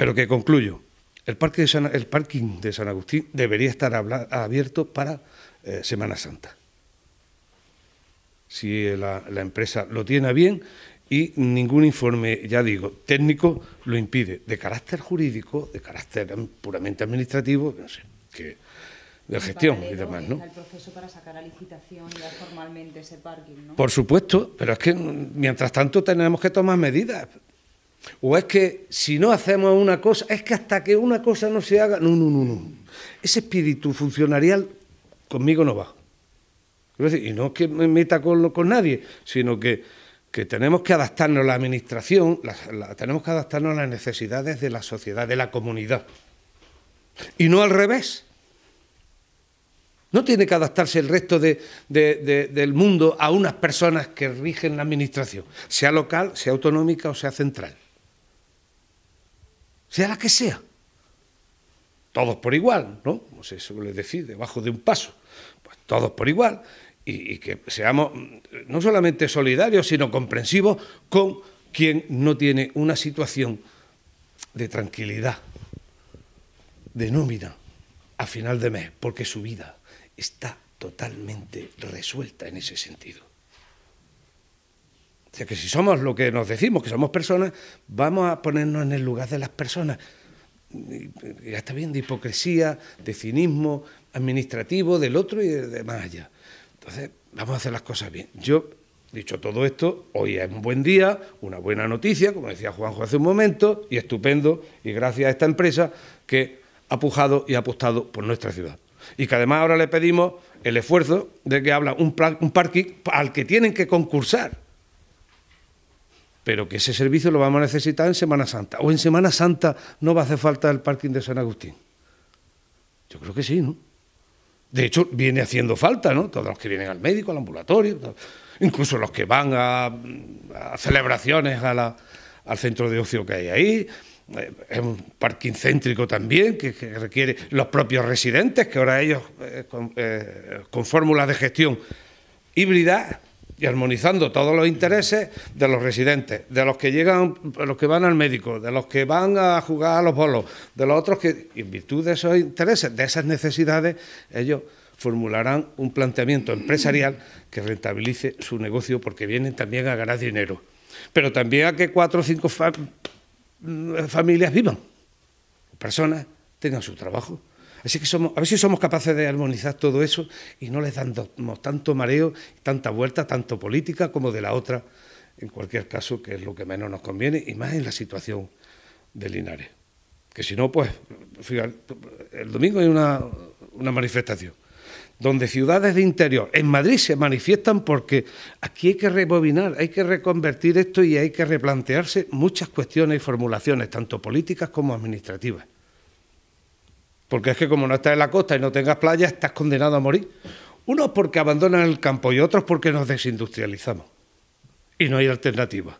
Pero que concluyo, el, parque parking de San Agustín debería estar abierto para eh, Semana Santa. Si la, empresa lo tiene bien y ningún informe, ya digo, técnico lo impide. De carácter jurídico, de carácter puramente administrativo, que de gestión y demás, ¿no? El proceso para sacar a licitación y dar formalmente ese parking, ¿no? Por supuesto, pero es que mientras tanto tenemos que tomar medidas. O es que si no hacemos una cosa, es que hasta que una cosa no se haga, no, no, no, no. Ese espíritu funcionarial conmigo no va. Y no es que me meta con, con nadie, sino que, tenemos que adaptarnos a la administración, tenemos que adaptarnos a las necesidades de la sociedad, de la comunidad. Y no al revés. No tiene que adaptarse el resto del mundo a unas personas que rigen la administración, sea local, sea autonómica o sea central sea la que sea. Todos por igual, ¿no? Como pues se suele decir, debajo de un paso. Pues todos por igual y que seamos mm, no solamente solidarios, sino comprensivos con quien no tiene una situación de tranquilidad, de nómina a final de mes, porque su vida está totalmente resuelta en ese sentido. O sea, que si somos lo que nos decimos, que somos personas, vamos a ponernos en el lugar de las personas. Ya está bien, de hipocresía, de cinismo administrativo del otro y de más allá. Entonces, vamos a hacer las cosas bien. Yo, dicho todo esto, hoy es un buen día, una buena noticia, como decía Juanjo hace un momento, y estupendo, y gracias a esta empresa que ha pujado y ha apostado por nuestra ciudad. Y que además ahora le pedimos el esfuerzo de que habla un, un parking al que tienen que concursar pero que ese servicio lo vamos a necesitar en Semana Santa. O en Semana Santa no va a hacer falta el parking de San Agustín. Yo creo que sí, ¿no? De hecho, viene haciendo falta, ¿no? Todos los que vienen al médico, al ambulatorio, incluso los que van a, celebraciones a al centro de ocio que hay ahí. Eh, es un parking céntrico también que, requiere los propios residentes, que ahora ellos eh, con, eh, con fórmulas de gestión híbrida y armonizando todos los intereses de los residentes, de los que llegan, los que van al médico, de los que van a jugar a los bolos, de los otros que, en virtud de esos intereses, de esas necesidades, ellos formularán un planteamiento empresarial que rentabilice su negocio porque vienen también a ganar dinero, pero también a que cuatro o cinco mm, familias vivan, personas tengan su trabajo. Así que a ver si somos capaces de armonizar todo eso y no les damos tanto mareo, tanta vuelta, tanto política como de la otra, en cualquier caso, que es lo que menos nos conviene, y más en la situación de Linares. Que si no, pues, fíjate, el domingo hay una, una manifestación donde ciudades de interior en Madrid se manifiestan porque aquí hay que rebobinar, hay que reconvertir esto y hay que replantearse muchas cuestiones y formulaciones, tanto políticas como administrativas. Porque es que como no estás en la costa y no tengas playa, estás condenado a morir. Unos porque abandonan el campo y otros porque nos desindustrializamos. Y no hay alternativa.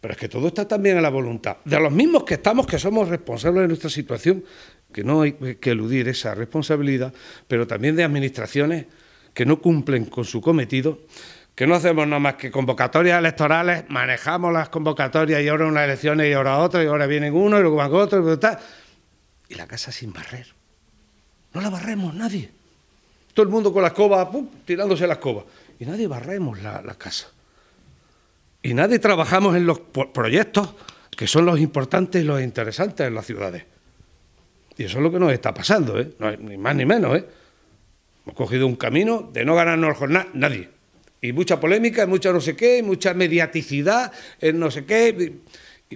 Pero es que todo está también en la voluntad de los mismos que estamos, que somos responsables de nuestra situación, que no hay que eludir esa responsabilidad, pero también de administraciones que no cumplen con su cometido, que no hacemos nada más que convocatorias electorales, manejamos las convocatorias y ahora unas elecciones y ahora otra, y ahora vienen uno y luego van otro y tal y la casa sin barrer. No la barremos nadie. Todo el mundo con la escoba, tirándose la escoba. Y nadie barremos la, casa. Y nadie trabajamos en los proyectos que son los importantes y los interesantes en las ciudades. Y eso es lo que nos está pasando, ¿eh? ni más ni menos. ¿eh? Hemos cogido un camino de no ganarnos el jornal nadie. Y mucha polémica, y mucha no sé qué, mucha mediaticidad, no sé qué.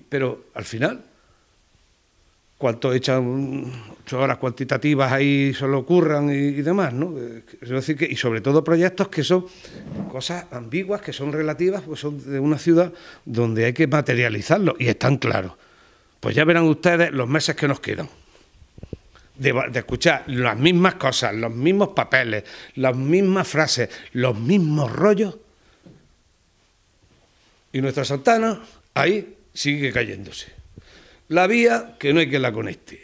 pero al final cuánto echan ocho horas cuantitativas ahí, solo ocurran y, y demás, ¿no? Eh, decir que, y sobre todo proyectos que son cosas ambiguas, que son relativas, pues son de una ciudad donde hay que materializarlo y están claros. Pues ya verán ustedes los meses que nos quedan. De, de, escuchar las mismas cosas, los mismos papeles, las mismas frases, los mismos rollos. Y nuestra Santana ahí sigue cayéndose. La vía, que no hay quien la conecte.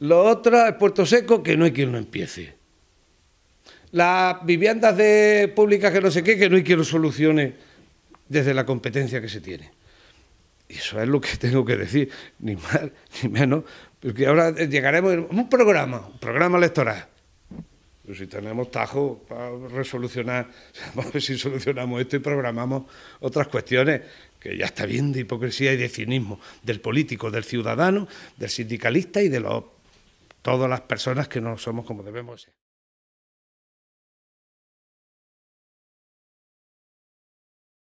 Lo otra, el puerto seco, que no hay quien lo empiece. Las viviendas de públicas que no sé qué, que no hay quien lo solucione desde la competencia que se tiene. Y eso es lo que tengo que decir, ni más ni menos, porque ahora llegaremos a un programa, un programa electoral. Pero si tenemos tajo para resolucionar, si solucionamos esto y programamos otras cuestiones que ya está bien de hipocresía y de cinismo, del político, del ciudadano, del sindicalista y de los, todas las personas que no somos como debemos ser.